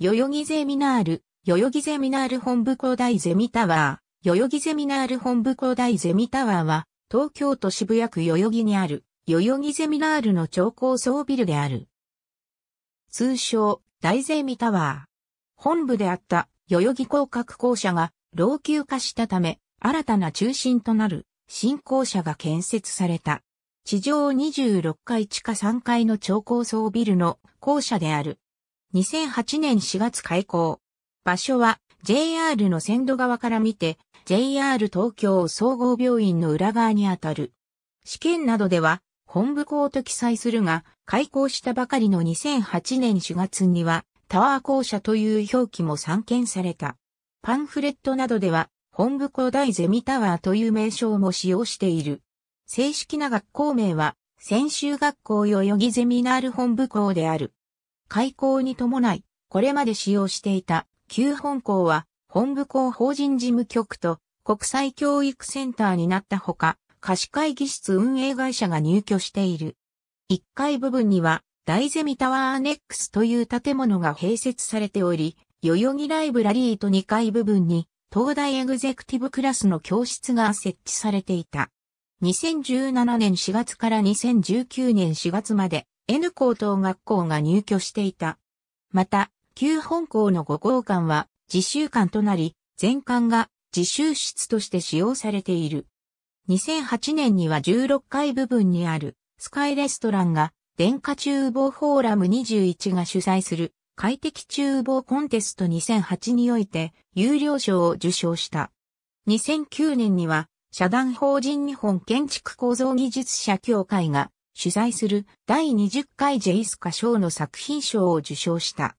代々木ゼミナール、代々木ゼミナール本部広大ゼミタワー、代々木ゼミナール本部広大ゼミタワーは、東京都渋谷区代々木にある、代々木ゼミナールの超高層ビルである。通称、大ゼミタワー。本部であった、代々木広角校舎が、老朽化したため、新たな中心となる、新校舎が建設された。地上26階地下3階の超高層ビルの校舎である。2008年4月開校。場所は JR の線路側から見て JR 東京総合病院の裏側にあたる。試験などでは本部校と記載するが、開校したばかりの2008年4月にはタワー校舎という表記も散見された。パンフレットなどでは本部校大ゼミタワーという名称も使用している。正式な学校名は専修学校代々木ゼミナール本部校である。開校に伴い、これまで使用していた旧本校は本部校法人事務局と国際教育センターになったほか、貸会議室運営会社が入居している。1階部分には大ゼミタワーアネックスという建物が併設されており、代々木ライブラリーと2階部分に東大エグゼクティブクラスの教室が設置されていた。2017年4月から2019年4月まで N 高等学校が入居していた。また、旧本校の5号館は自習館となり、全館が自習室として使用されている。2008年には16階部分にあるスカイレストランが電化厨房フォーラム21が主催する快適厨房コンテスト2008において有料賞を受賞した。2009年には社団法人日本建築構造技術者協会が主催する第20回ジェイスカ賞の作品賞を受賞した。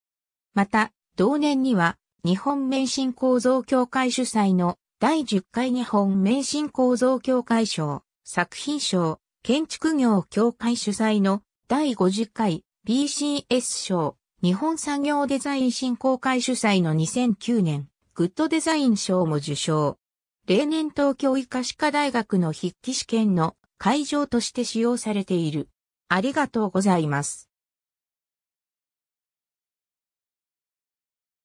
また、同年には、日本免震構造協会主催の第10回日本免震構造協会賞、作品賞、建築業協会主催の第50回 BCS 賞、日本産業デザイン振興会主催の2009年、グッドデザイン賞も受賞。例年東京医科歯科大学の筆記試験の会場として使用されている。ありがとうございます。